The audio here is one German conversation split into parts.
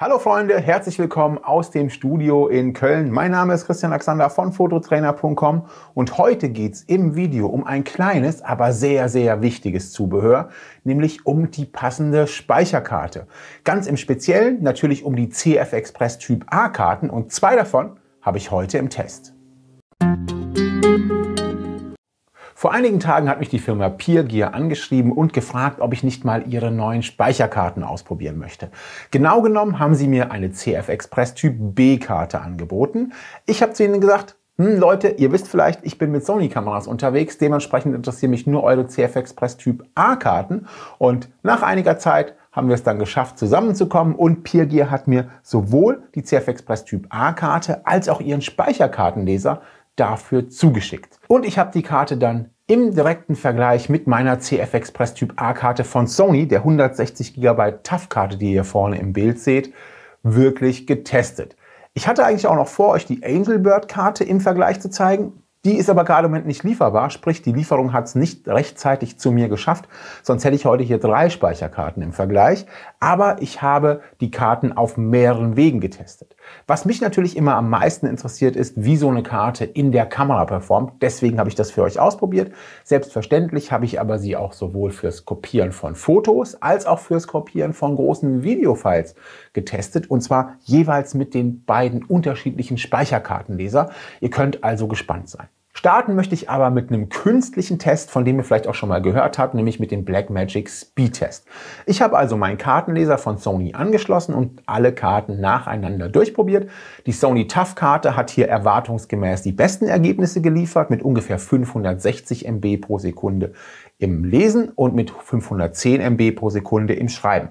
Hallo Freunde, herzlich willkommen aus dem Studio in Köln. Mein Name ist Christian Alexander von fototrainer.com und heute geht es im Video um ein kleines, aber sehr, sehr wichtiges Zubehör, nämlich um die passende Speicherkarte. Ganz im Speziellen natürlich um die CF Express Typ A Karten und zwei davon habe ich heute im Test. Musik vor einigen Tagen hat mich die Firma Peergear angeschrieben und gefragt, ob ich nicht mal ihre neuen Speicherkarten ausprobieren möchte. Genau genommen haben sie mir eine CF Express Typ B Karte angeboten. Ich habe zu ihnen gesagt, hm, Leute, ihr wisst vielleicht, ich bin mit Sony-Kameras unterwegs, dementsprechend interessieren mich nur eure CF Express Typ A-Karten. Und nach einiger Zeit haben wir es dann geschafft, zusammenzukommen und Peergear hat mir sowohl die CF Express Typ A-Karte als auch ihren Speicherkartenleser dafür zugeschickt. Und ich habe die Karte dann im direkten Vergleich mit meiner CF Express Typ A-Karte von Sony, der 160 GB TAF-Karte, die ihr hier vorne im Bild seht, wirklich getestet. Ich hatte eigentlich auch noch vor, euch die Angel Bird karte im Vergleich zu zeigen. Die ist aber gerade im Moment nicht lieferbar, sprich die Lieferung hat es nicht rechtzeitig zu mir geschafft, sonst hätte ich heute hier drei Speicherkarten im Vergleich. Aber ich habe die Karten auf mehreren Wegen getestet. Was mich natürlich immer am meisten interessiert ist, wie so eine Karte in der Kamera performt. Deswegen habe ich das für euch ausprobiert. Selbstverständlich habe ich aber sie auch sowohl fürs Kopieren von Fotos als auch fürs Kopieren von großen Videofiles getestet und zwar jeweils mit den beiden unterschiedlichen Speicherkartenleser. Ihr könnt also gespannt sein. Starten möchte ich aber mit einem künstlichen Test, von dem ihr vielleicht auch schon mal gehört habt, nämlich mit dem Blackmagic Speed Test. Ich habe also meinen Kartenleser von Sony angeschlossen und alle Karten nacheinander durchprobiert. Die Sony Tough Karte hat hier erwartungsgemäß die besten Ergebnisse geliefert mit ungefähr 560 MB pro Sekunde im Lesen und mit 510 MB pro Sekunde im Schreiben.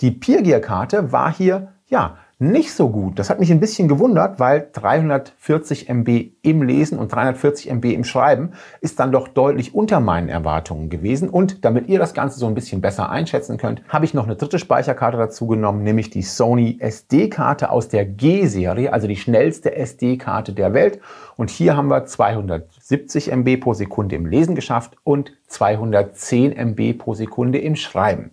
Die Peer Gear Karte war hier ja, nicht so gut. Das hat mich ein bisschen gewundert, weil 340 MB im Lesen und 340 MB im Schreiben ist dann doch deutlich unter meinen Erwartungen gewesen. Und damit ihr das Ganze so ein bisschen besser einschätzen könnt, habe ich noch eine dritte Speicherkarte dazu genommen, nämlich die Sony SD-Karte aus der G-Serie, also die schnellste SD-Karte der Welt. Und hier haben wir 270 MB pro Sekunde im Lesen geschafft und 210 MB pro Sekunde im Schreiben.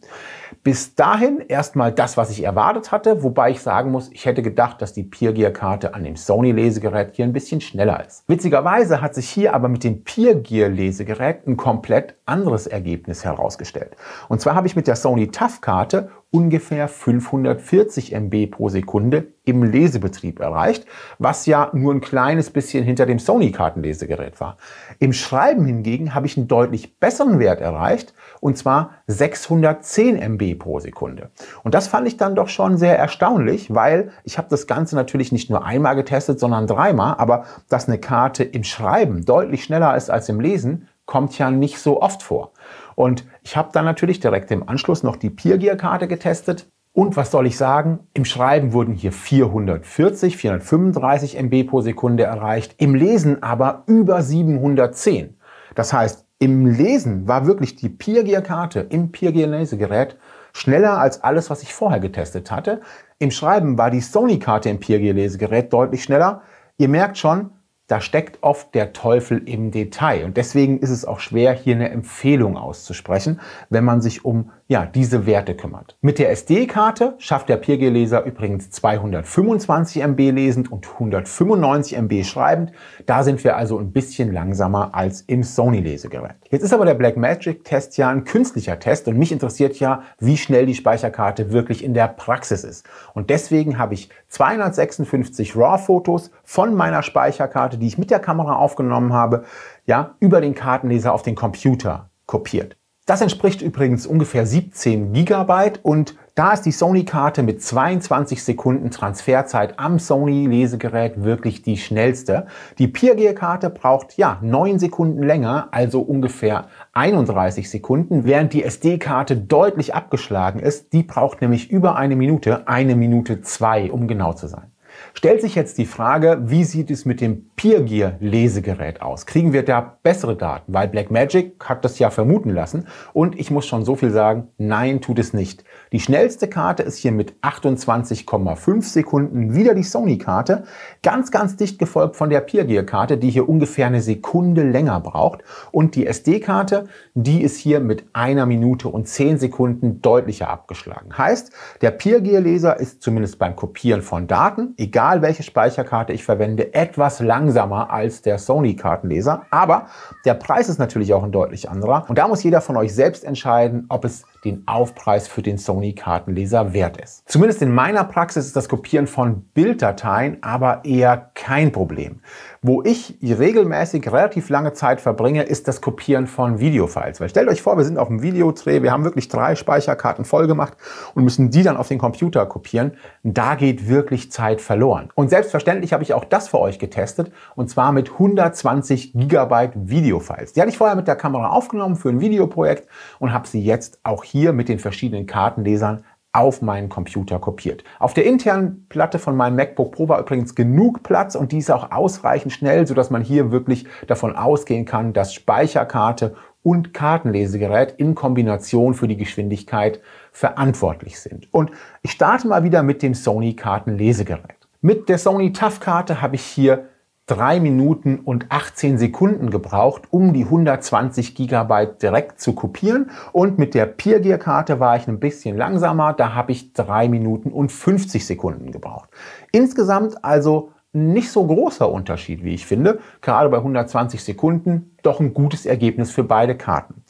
Bis dahin erstmal das, was ich erwartet hatte, wobei ich sagen muss, ich hätte gedacht, dass die Peer-Gear-Karte an dem Sony-Lesegerät hier ein bisschen schneller ist. Witzigerweise hat sich hier aber mit dem Peer-Gear-Lesegerät ein komplett anderes Ergebnis herausgestellt. Und zwar habe ich mit der Sony Tough karte ungefähr 540 MB pro Sekunde im Lesebetrieb erreicht, was ja nur ein kleines bisschen hinter dem Sony-Kartenlesegerät war. Im Schreiben hingegen habe ich einen deutlich besseren Wert erreicht, und zwar 610 MB pro Sekunde. Und das fand ich dann doch schon sehr erstaunlich, weil ich habe das Ganze natürlich nicht nur einmal getestet, sondern dreimal, aber dass eine Karte im Schreiben deutlich schneller ist als im Lesen, kommt ja nicht so oft vor. Und ich habe dann natürlich direkt im Anschluss noch die Peer-Gear-Karte getestet. Und was soll ich sagen? Im Schreiben wurden hier 440, 435 MB pro Sekunde erreicht, im Lesen aber über 710. Das heißt, im Lesen war wirklich die Peer-Gear-Karte im Peer-Gear-Lesegerät schneller als alles, was ich vorher getestet hatte. Im Schreiben war die Sony-Karte im Peer-Gear-Lesegerät deutlich schneller. Ihr merkt schon, da steckt oft der Teufel im Detail. Und deswegen ist es auch schwer, hier eine Empfehlung auszusprechen, wenn man sich um ja, diese Werte kümmert. Mit der SD-Karte schafft der peergear leser übrigens 225 MB lesend und 195 MB schreibend. Da sind wir also ein bisschen langsamer als im Sony-Lesegerät. Jetzt ist aber der Blackmagic-Test ja ein künstlicher Test und mich interessiert ja, wie schnell die Speicherkarte wirklich in der Praxis ist. Und deswegen habe ich 256 RAW-Fotos von meiner Speicherkarte, die ich mit der Kamera aufgenommen habe, ja, über den Kartenleser auf den Computer kopiert. Das entspricht übrigens ungefähr 17 Gigabyte und da ist die Sony-Karte mit 22 Sekunden Transferzeit am Sony-Lesegerät wirklich die schnellste. Die Peergear-Karte braucht ja 9 Sekunden länger, also ungefähr 31 Sekunden, während die SD-Karte deutlich abgeschlagen ist. Die braucht nämlich über eine Minute, eine Minute zwei, um genau zu sein. Stellt sich jetzt die Frage, wie sieht es mit dem Peergear Lesegerät aus? Kriegen wir da bessere Daten? Weil Blackmagic hat das ja vermuten lassen und ich muss schon so viel sagen, nein, tut es nicht. Die schnellste Karte ist hier mit 28,5 Sekunden wieder die Sony Karte, ganz ganz dicht gefolgt von der Peergear Karte, die hier ungefähr eine Sekunde länger braucht und die SD Karte, die ist hier mit einer Minute und zehn Sekunden deutlicher abgeschlagen. Heißt, der Peergear Leser ist zumindest beim Kopieren von Daten, egal welche Speicherkarte ich verwende, etwas langsamer als der Sony-Kartenleser. Aber der Preis ist natürlich auch ein deutlich anderer. Und da muss jeder von euch selbst entscheiden, ob es den Aufpreis für den Sony-Kartenleser wert ist. Zumindest in meiner Praxis ist das Kopieren von Bilddateien aber eher kein Problem. Wo ich regelmäßig relativ lange Zeit verbringe, ist das Kopieren von Videofiles. Weil stellt euch vor, wir sind auf einem Videodreh, wir haben wirklich drei Speicherkarten voll gemacht und müssen die dann auf den Computer kopieren. Da geht wirklich Zeit verloren. Und selbstverständlich habe ich auch das für euch getestet und zwar mit 120 GB Videofiles. Die hatte ich vorher mit der Kamera aufgenommen für ein Videoprojekt und habe sie jetzt auch hier mit den verschiedenen Kartenlesern auf meinen Computer kopiert. Auf der internen Platte von meinem MacBook Pro war übrigens genug Platz und die ist auch ausreichend schnell, sodass man hier wirklich davon ausgehen kann, dass Speicherkarte und Kartenlesegerät in Kombination für die Geschwindigkeit verantwortlich sind. Und ich starte mal wieder mit dem Sony Kartenlesegerät. Mit der Sony TAF-Karte habe ich hier 3 Minuten und 18 Sekunden gebraucht, um die 120 Gigabyte direkt zu kopieren. Und mit der Peergear-Karte war ich ein bisschen langsamer. Da habe ich 3 Minuten und 50 Sekunden gebraucht. Insgesamt also nicht so großer Unterschied, wie ich finde. Gerade bei 120 Sekunden doch ein gutes Ergebnis für beide Karten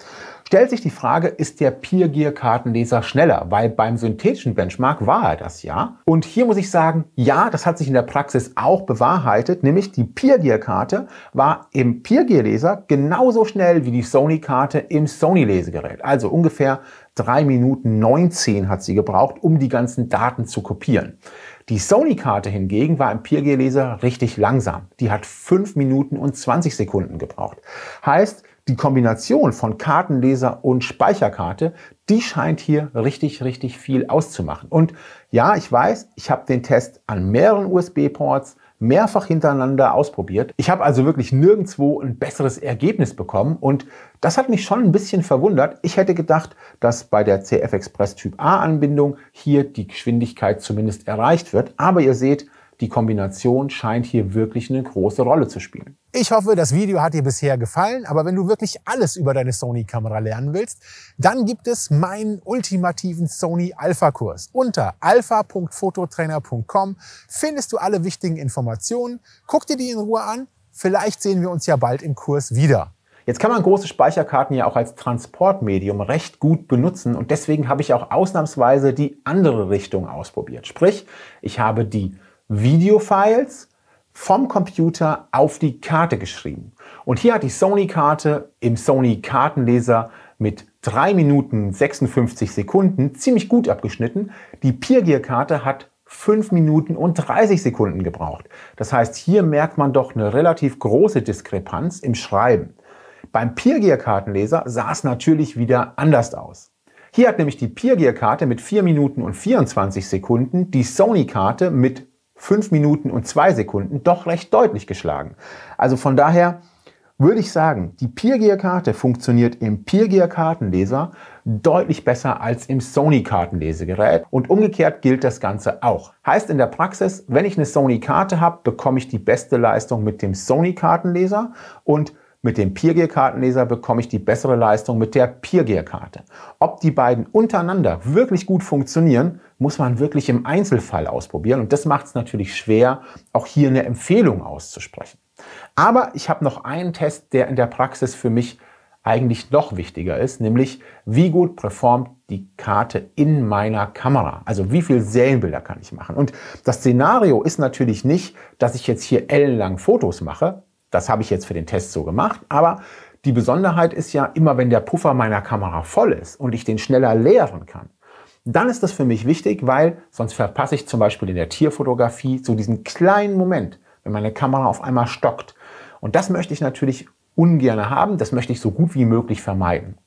stellt sich die Frage, ist der Peer-Gear-Kartenleser schneller? Weil beim synthetischen Benchmark war er das ja. Und hier muss ich sagen, ja, das hat sich in der Praxis auch bewahrheitet, nämlich die Peer-Gear-Karte war im Peer-Gear-Leser genauso schnell wie die Sony-Karte im Sony-Lesegerät. Also ungefähr 3 Minuten 19 hat sie gebraucht, um die ganzen Daten zu kopieren. Die Sony-Karte hingegen war im Peer-Gear-Leser richtig langsam. Die hat 5 Minuten und 20 Sekunden gebraucht. Heißt, die Kombination von Kartenleser und Speicherkarte, die scheint hier richtig, richtig viel auszumachen. Und ja, ich weiß, ich habe den Test an mehreren USB-Ports mehrfach hintereinander ausprobiert. Ich habe also wirklich nirgendwo ein besseres Ergebnis bekommen und das hat mich schon ein bisschen verwundert. Ich hätte gedacht, dass bei der CF Express Typ A Anbindung hier die Geschwindigkeit zumindest erreicht wird, aber ihr seht, die Kombination scheint hier wirklich eine große Rolle zu spielen. Ich hoffe, das Video hat dir bisher gefallen, aber wenn du wirklich alles über deine Sony-Kamera lernen willst, dann gibt es meinen ultimativen Sony Alpha-Kurs. Unter alpha.fototrainer.com findest du alle wichtigen Informationen. Guck dir die in Ruhe an. Vielleicht sehen wir uns ja bald im Kurs wieder. Jetzt kann man große Speicherkarten ja auch als Transportmedium recht gut benutzen und deswegen habe ich auch ausnahmsweise die andere Richtung ausprobiert. Sprich, ich habe die Videofiles vom Computer auf die Karte geschrieben. Und hier hat die Sony-Karte im Sony-Kartenleser mit 3 Minuten 56 Sekunden ziemlich gut abgeschnitten. Die Piergear-Karte hat 5 Minuten und 30 Sekunden gebraucht. Das heißt, hier merkt man doch eine relativ große Diskrepanz im Schreiben. Beim Piergear-Kartenleser sah es natürlich wieder anders aus. Hier hat nämlich die Piergear-Karte mit 4 Minuten und 24 Sekunden, die Sony-Karte mit 5 Minuten und 2 Sekunden doch recht deutlich geschlagen. Also von daher würde ich sagen, die Peergear-Karte funktioniert im Peergear-Kartenleser deutlich besser als im Sony-Kartenlesegerät und umgekehrt gilt das Ganze auch. Heißt in der Praxis, wenn ich eine Sony-Karte habe, bekomme ich die beste Leistung mit dem Sony-Kartenleser und mit dem Peer-Gear-Kartenleser bekomme ich die bessere Leistung mit der Peer-Gear-Karte. Ob die beiden untereinander wirklich gut funktionieren, muss man wirklich im Einzelfall ausprobieren. Und das macht es natürlich schwer, auch hier eine Empfehlung auszusprechen. Aber ich habe noch einen Test, der in der Praxis für mich eigentlich noch wichtiger ist, nämlich wie gut performt die Karte in meiner Kamera. Also wie viel Serienbilder kann ich machen? Und das Szenario ist natürlich nicht, dass ich jetzt hier ellenlang Fotos mache, das habe ich jetzt für den Test so gemacht, aber die Besonderheit ist ja, immer wenn der Puffer meiner Kamera voll ist und ich den schneller leeren kann, dann ist das für mich wichtig, weil sonst verpasse ich zum Beispiel in der Tierfotografie so diesen kleinen Moment, wenn meine Kamera auf einmal stockt. Und das möchte ich natürlich ungern haben, das möchte ich so gut wie möglich vermeiden.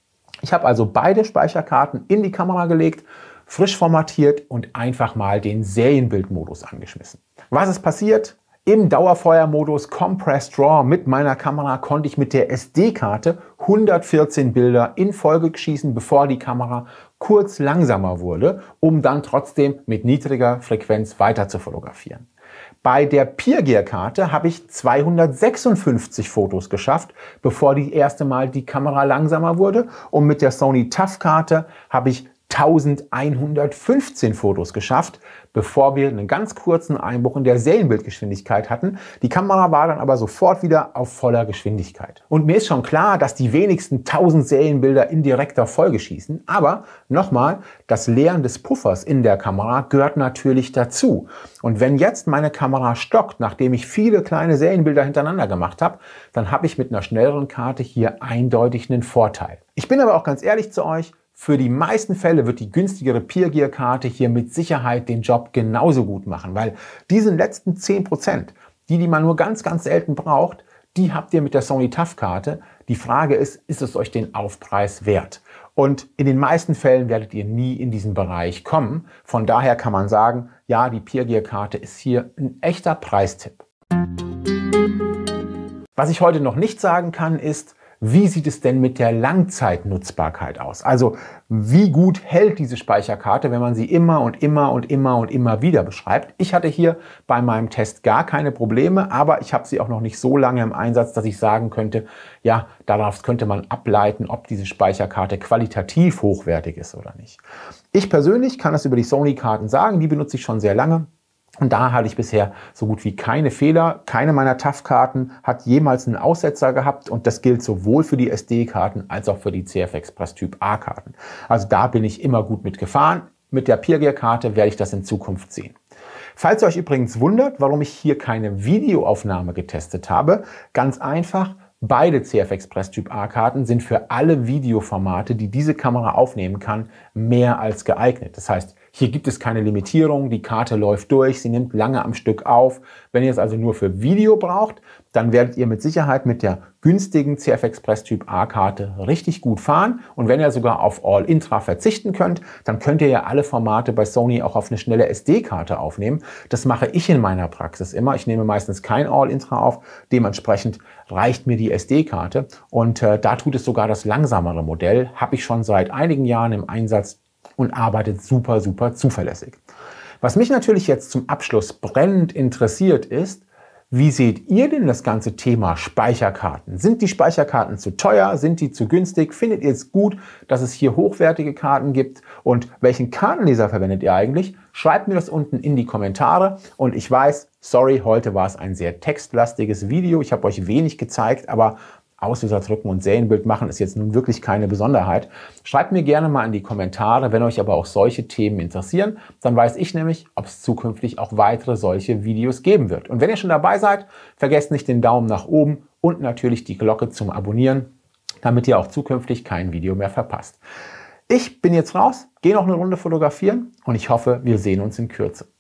Ich habe also beide Speicherkarten in die Kamera gelegt, frisch formatiert und einfach mal den Serienbildmodus angeschmissen. Was ist passiert? Im Dauerfeuermodus Compressed RAW mit meiner Kamera konnte ich mit der SD-Karte 114 Bilder in Folge schießen, bevor die Kamera kurz langsamer wurde, um dann trotzdem mit niedriger Frequenz weiter zu fotografieren. Bei der Piergear-Karte habe ich 256 Fotos geschafft, bevor die erste Mal die Kamera langsamer wurde und mit der Sony tough karte habe ich 1115 Fotos geschafft, bevor wir einen ganz kurzen Einbruch in der Serienbildgeschwindigkeit hatten. Die Kamera war dann aber sofort wieder auf voller Geschwindigkeit. Und mir ist schon klar, dass die wenigsten 1000 Serienbilder in direkter Folge schießen, aber nochmal, das Leeren des Puffers in der Kamera gehört natürlich dazu. Und wenn jetzt meine Kamera stockt, nachdem ich viele kleine Serienbilder hintereinander gemacht habe, dann habe ich mit einer schnelleren Karte hier eindeutig einen Vorteil. Ich bin aber auch ganz ehrlich zu euch, für die meisten Fälle wird die günstigere Peer-Gear-Karte hier mit Sicherheit den Job genauso gut machen, weil diesen letzten 10%, die, die man nur ganz, ganz selten braucht, die habt ihr mit der Sony Tough karte Die Frage ist, ist es euch den Aufpreis wert? Und in den meisten Fällen werdet ihr nie in diesen Bereich kommen. Von daher kann man sagen, ja, die Peer-Gear-Karte ist hier ein echter Preistipp. Was ich heute noch nicht sagen kann, ist, wie sieht es denn mit der Langzeitnutzbarkeit aus? Also wie gut hält diese Speicherkarte, wenn man sie immer und immer und immer und immer wieder beschreibt? Ich hatte hier bei meinem Test gar keine Probleme, aber ich habe sie auch noch nicht so lange im Einsatz, dass ich sagen könnte, ja, daraus könnte man ableiten, ob diese Speicherkarte qualitativ hochwertig ist oder nicht. Ich persönlich kann das über die Sony-Karten sagen, die benutze ich schon sehr lange. Und da hatte ich bisher so gut wie keine Fehler. Keine meiner TAF-Karten hat jemals einen Aussetzer gehabt und das gilt sowohl für die SD-Karten als auch für die CF Express Typ A-Karten. Also da bin ich immer gut mit gefahren. Mit der Peergear-Karte werde ich das in Zukunft sehen. Falls ihr euch übrigens wundert, warum ich hier keine Videoaufnahme getestet habe, ganz einfach, Beide CF Express Typ A-Karten sind für alle Videoformate, die diese Kamera aufnehmen kann, mehr als geeignet. Das heißt, hier gibt es keine Limitierung, die Karte läuft durch, sie nimmt lange am Stück auf. Wenn ihr es also nur für Video braucht, dann werdet ihr mit Sicherheit mit der günstigen CF Express Typ A Karte richtig gut fahren. Und wenn ihr sogar auf All Intra verzichten könnt, dann könnt ihr ja alle Formate bei Sony auch auf eine schnelle SD-Karte aufnehmen. Das mache ich in meiner Praxis immer. Ich nehme meistens kein All Intra auf. Dementsprechend reicht mir die SD-Karte. Und äh, da tut es sogar das langsamere Modell. Habe ich schon seit einigen Jahren im Einsatz und arbeitet super, super zuverlässig. Was mich natürlich jetzt zum Abschluss brennend interessiert ist, wie seht ihr denn das ganze Thema Speicherkarten? Sind die Speicherkarten zu teuer? Sind die zu günstig? Findet ihr es gut, dass es hier hochwertige Karten gibt? Und welchen Kartenleser verwendet ihr eigentlich? Schreibt mir das unten in die Kommentare. Und ich weiß, sorry, heute war es ein sehr textlastiges Video. Ich habe euch wenig gezeigt, aber Auslöser drücken und Serienbild machen, ist jetzt nun wirklich keine Besonderheit. Schreibt mir gerne mal in die Kommentare, wenn euch aber auch solche Themen interessieren, dann weiß ich nämlich, ob es zukünftig auch weitere solche Videos geben wird. Und wenn ihr schon dabei seid, vergesst nicht den Daumen nach oben und natürlich die Glocke zum Abonnieren, damit ihr auch zukünftig kein Video mehr verpasst. Ich bin jetzt raus, gehe noch eine Runde fotografieren und ich hoffe, wir sehen uns in Kürze.